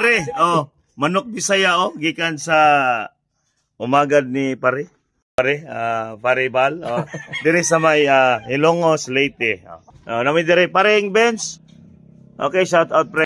Pare, oh, manok Bisaya oh, gikan sa umagad ni pare. Pare, uh, pare Bal. Oh, dire sa may uh, Ilongos, Leyte. Oh. Uh, nami dire pareng Benz. Okay, shout out pre.